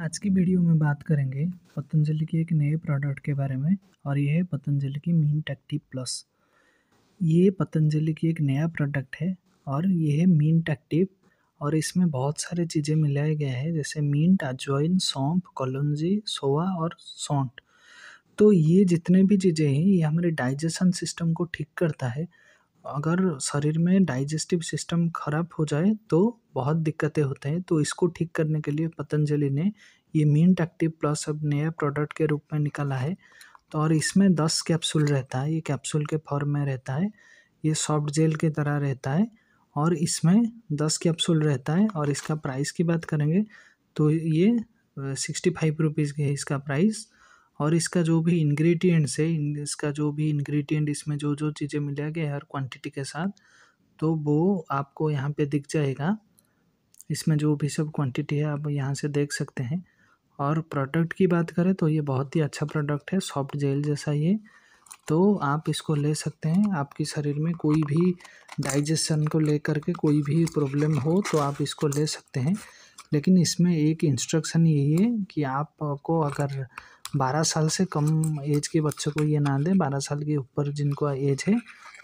आज की वीडियो में बात करेंगे पतंजलि के एक नए प्रोडक्ट के बारे में और यह है पतंजलि की मीन टैक्टिव प्लस ये पतंजलि की एक नया प्रोडक्ट है और ये है मीन टैक्टिव और इसमें बहुत सारे चीज़ें मिलाए गए हैं जैसे मींट अजवाइन सौंप कलौजी सोवा और सौंट तो ये जितने भी चीज़ें हैं ये हमारे डाइजेशन सिस्टम को ठीक करता है अगर शरीर में डाइजेस्टिव सिस्टम खराब हो जाए तो बहुत दिक्कतें होते हैं तो इसको ठीक करने के लिए पतंजलि ने ये मिंट एक्टिव प्लस अब नया प्रोडक्ट के रूप में निकाला है तो और इसमें दस कैप्सूल रहता है ये कैप्सूल के फॉर्म में रहता है ये सॉफ्ट जेल की तरह रहता है और इसमें दस कैप्सूल रहता है और इसका प्राइस की बात करेंगे तो ये सिक्सटी फाइव रुपीज़ है इसका प्राइस और इसका जो भी इंग्रेडिएंट्स है इसका जो भी इंग्रेडिएंट इसमें जो जो चीज़ें मिला गया हर क्वांटिटी के साथ तो वो आपको यहाँ पे दिख जाएगा इसमें जो भी सब क्वांटिटी है आप यहाँ से देख सकते हैं और प्रोडक्ट की बात करें तो ये बहुत ही अच्छा प्रोडक्ट है सॉफ्ट जेल जैसा ये तो आप इसको ले सकते हैं आपके शरीर में कोई भी डाइजेशन को लेकर के कोई भी प्रॉब्लम हो तो आप इसको ले सकते हैं लेकिन इसमें एक इंस्ट्रक्शन यही है कि आपको अगर बारह साल से कम एज के बच्चों को ये ना दें बारह साल के ऊपर जिनको एज है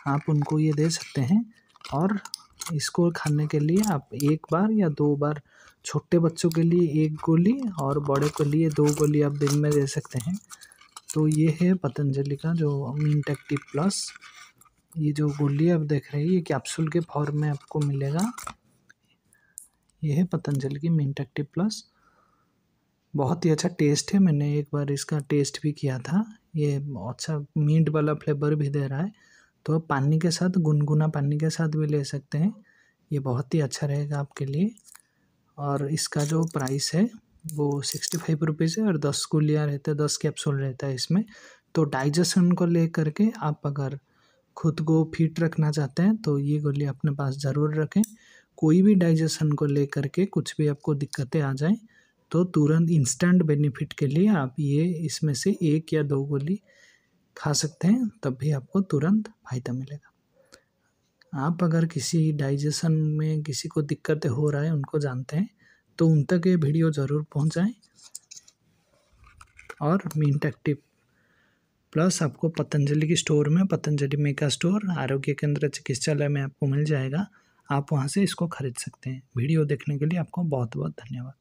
आप उनको ये दे सकते हैं और इसको खाने के लिए आप एक बार या दो बार छोटे बच्चों के लिए एक गोली और बड़े के लिए दो गोली आप दिन में दे सकते हैं तो ये है पतंजलि का जो मीनटेक्टिव प्लस ये जो गोली आप देख रहे हैं ये कैप्सूल के फॉर्म में आपको मिलेगा ये है पतंजलि की मीनटेक्टिव प्लस बहुत ही अच्छा टेस्ट है मैंने एक बार इसका टेस्ट भी किया था ये अच्छा मीट वाला फ्लेवर भी दे रहा है तो आप पानी के साथ गुनगुना पानी के साथ भी ले सकते हैं ये बहुत ही अच्छा रहेगा आपके लिए और इसका जो प्राइस है वो सिक्सटी फाइव रुपीज़ है और दस गुलियाँ रहता है दस कैप्सूल रहता है इसमें तो डाइजेशन को ले करके आप अगर खुद को फिट रखना चाहते हैं तो ये गोली अपने पास ज़रूर रखें कोई भी डाइजेशन को ले करके कुछ भी आपको दिक्कतें आ जाएँ तो तुरंत इंस्टेंट बेनिफिट के लिए आप ये इसमें से एक या दो गोली खा सकते हैं तब भी आपको तुरंत फ़ायदा मिलेगा आप अगर किसी डाइजेशन में किसी को दिक्कत हो रहा है उनको जानते हैं तो उन तक ये वीडियो ज़रूर पहुँचाएँ और मीन एक्टिव प्लस आपको पतंजलि की स्टोर में पतंजलि मेगा स्टोर आरोग्य केंद्र चिकित्सालय में आपको मिल जाएगा आप वहाँ से इसको खरीद सकते हैं वीडियो देखने के लिए आपको बहुत बहुत धन्यवाद